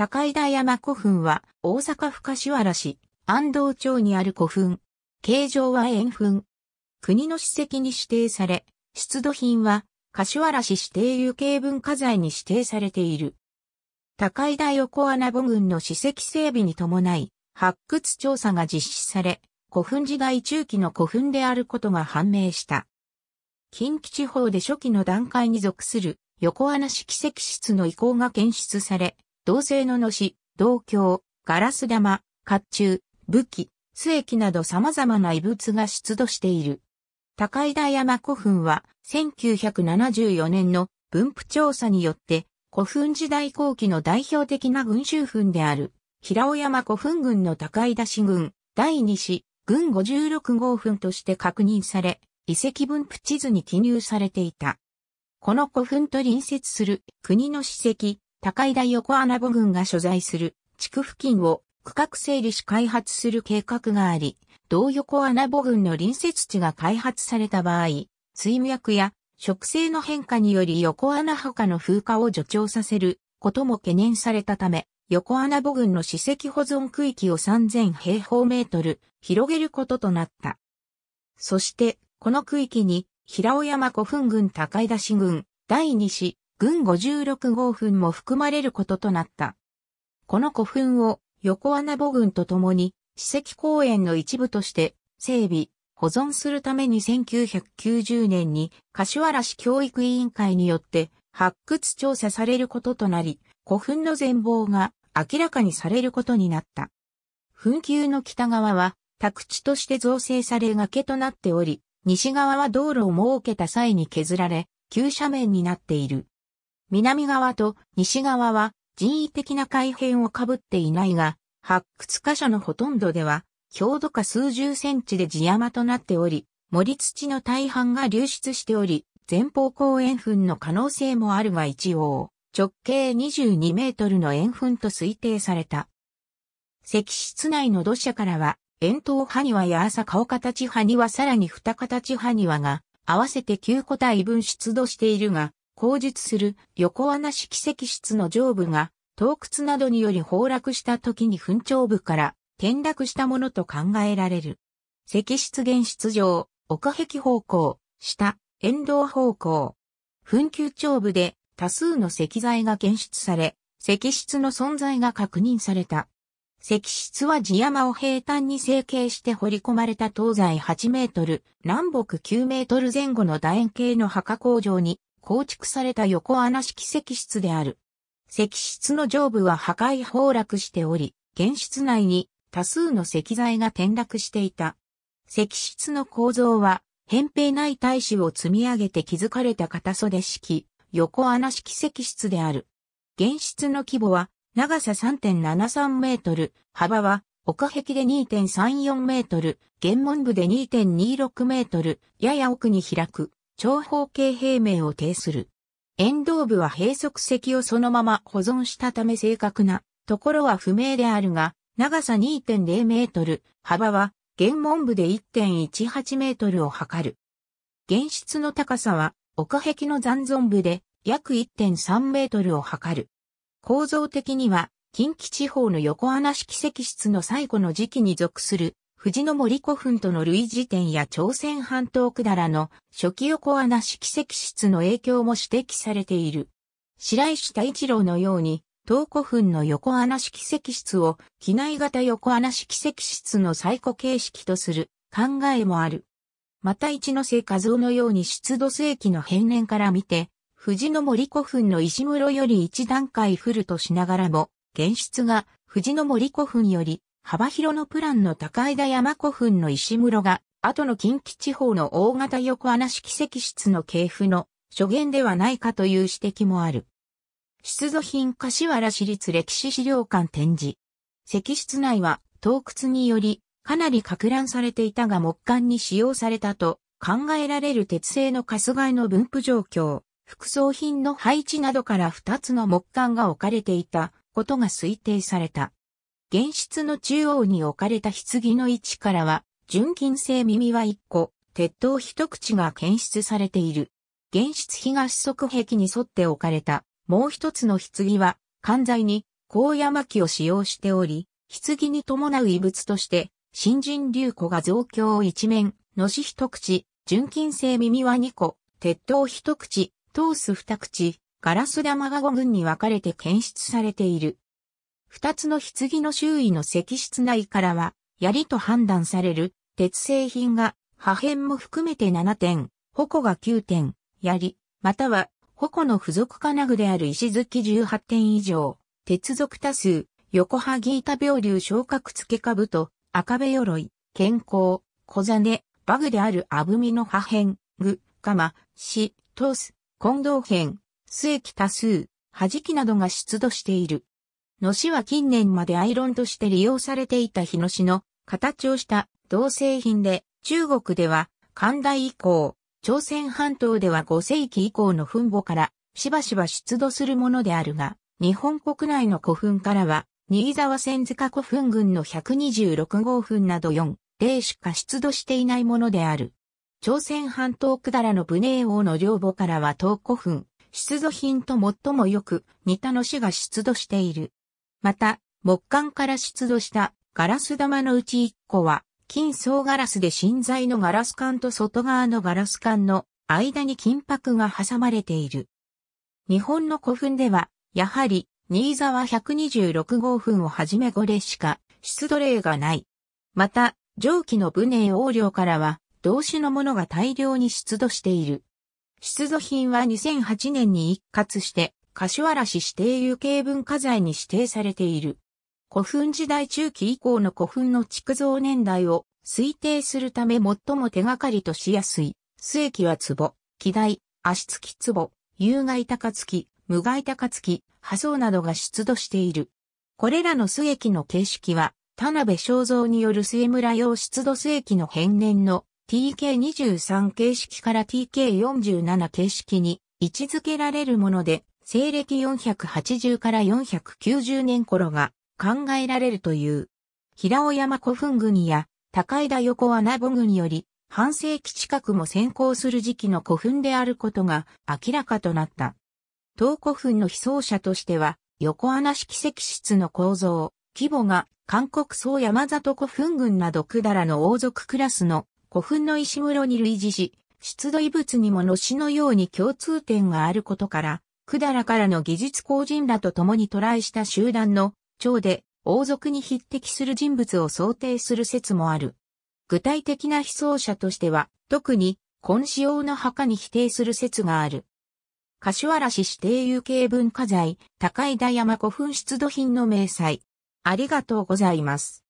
高井田山古墳は大阪府柏原市安藤町にある古墳。形状は円墳。国の史跡に指定され、出土品は柏原市指定有形文化財に指定されている。高井田横穴母群の史跡整備に伴い、発掘調査が実施され、古墳時代中期の古墳であることが判明した。近畿地方で初期の段階に属する横穴式石室の遺構が検出され、銅製ののし、銅鏡、ガラス玉、甲冑、武器、須液など様々な遺物が出土している。高井田山古墳は1974年の分布調査によって古墳時代後期の代表的な群衆墳である平尾山古墳群の高井田市群第2市群56号墳として確認され遺跡分布地図に記入されていた。この古墳と隣接する国の史跡高井田横穴部軍が所在する地区付近を区画整理し開発する計画があり、同横穴母軍の隣接地が開発された場合、水脈や植生の変化により横穴墓の風化を助長させることも懸念されたため、横穴母軍の史跡保存区域を3000平方メートル広げることとなった。そして、この区域に、平尾山古墳群高井田市群、第2市、軍56号墳も含まれることとなった。この古墳を横穴母群と共に史跡公園の一部として整備、保存するために1990年に柏原市教育委員会によって発掘調査されることとなり、古墳の全貌が明らかにされることになった。墳丘の北側は宅地として造成され崖となっており、西側は道路を設けた際に削られ、急斜面になっている。南側と西側は人為的な改変をかぶっていないが、発掘箇所のほとんどでは、強度下数十センチで地山となっており、森土の大半が流出しており、前方後円墳の可能性もあるが一応、直径22メートルの円墳と推定された。石室内の土砂からは、円筒埴輪や朝顔形埴輪さらに二形埴輪が合わせて9個体分出土しているが、後述する横穴式石室の上部が洞窟などにより崩落した時に墳頂部から転落したものと考えられる。石室現室上、奥壁方向、下、沿道方向。墳丘頂部で多数の石材が検出され、石室の存在が確認された。石室は地山を平坦に成形して掘り込まれた東西8メートル、南北9メートル前後の楕円形の墓工場に構築された横穴式石室である。石室の上部は破壊崩落しており、現室内に多数の石材が転落していた。石室の構造は、扁平ない大使を積み上げて築かれた片袖式、横穴式石室である。現室の規模は、長さ3.73メートル、幅は、奥壁で2.34メートル、玄門部で2.26メートル、やや奥に開く。長方形平面を呈する。沿道部は閉塞石をそのまま保存したため正確なところは不明であるが、長さ2.0メートル、幅は原文部で1.18メートルを測る。原室の高さは奥壁の残存部で約1.3メートルを測る。構造的には近畿地方の横穴式石室の最古の時期に属する藤の森古墳との類似点や朝鮮半島くだらの初期横穴式石室の影響も指摘されている。白石太一郎のように、東古墳の横穴式石室を機内型横穴式石室の最古形式とする考えもある。また一ノ瀬和夫のように出土世紀の変年から見て、藤の森古墳の石室より一段階古としながらも、現出が藤の森古墳より幅広のプランの高枝山古墳の石室が、後の近畿地方の大型横穴式石室の系譜の初言ではないかという指摘もある。出土品柏原市立歴史資料館展示。石室内は洞窟によりかなり拡乱されていたが木管に使用されたと考えられる鉄製のカスガイの分布状況、副葬品の配置などから2つの木管が置かれていたことが推定された。現室の中央に置かれた棺の位置からは、純金製耳は1個、鉄塔一口が検出されている。現室東側壁に沿って置かれた、もう一つの棺は、関材に、高山木を使用しており、棺に伴う遺物として、新人流子が増強一面、のし一口、純金製耳は2個、鉄塔一口、トース二口、ガラス玉が5群に分かれて検出されている。二つの棺の周囲の石室内からは、槍と判断される鉄製品が破片も含めて7点、矛が9点、槍、または矛の付属金具である石突き18点以上、鉄属多数、横ー板病流昇格付け株と赤部鎧、健康、小根、バグであるアブみの破片、具、釜、死、トース、混同片、末期多数、弾きなどが出土している。のしは近年までアイロンとして利用されていた日のしの形をした同製品で、中国では、寒大以降、朝鮮半島では5世紀以降の墳墓から、しばしば出土するものであるが、日本国内の古墳からは、新沢千塚古墳群の126号墳など4、例しか出土していないものである。朝鮮半島だらの武寧王の陵墓からは東古墳、出土品と最もよく似たの死が出土している。また、木管から出土したガラス玉のうち1個は、金層ガラスで芯材のガラス管と外側のガラス管の間に金箔が挟まれている。日本の古墳では、やはり、新沢126号墳をはじめ5例しか出土例がない。また、上記の船横領からは、同種のものが大量に出土している。出土品は2008年に一括して、柏原市指定有形文化財に指定されている。古墳時代中期以降の古墳の築造年代を推定するため最も手がかりとしやすい、末期は壺、木台、足つき壺、有害高月、無害高月、破層などが出土している。これらの末期の形式は、田辺正造による末村用出土末期の変年の TK23 形式から TK47 形式に位置づけられるもので、西暦480から490年頃が考えられるという。平尾山古墳群や高井田横穴墓群より半世紀近くも先行する時期の古墳であることが明らかとなった。東古墳の被葬者としては横穴式石室の構造、規模が韓国総山里古墳群などくだらの王族クラスの古墳の石室に類似し、出土遺物にものしのように共通点があることから、百済からの技術工人らと共に渡来した集団の長で王族に匹敵する人物を想定する説もある。具体的な被葬者としては、特に、今使用の墓に否定する説がある。柏原市指定有形文化財、高井田山古墳出土品の明細。ありがとうございます。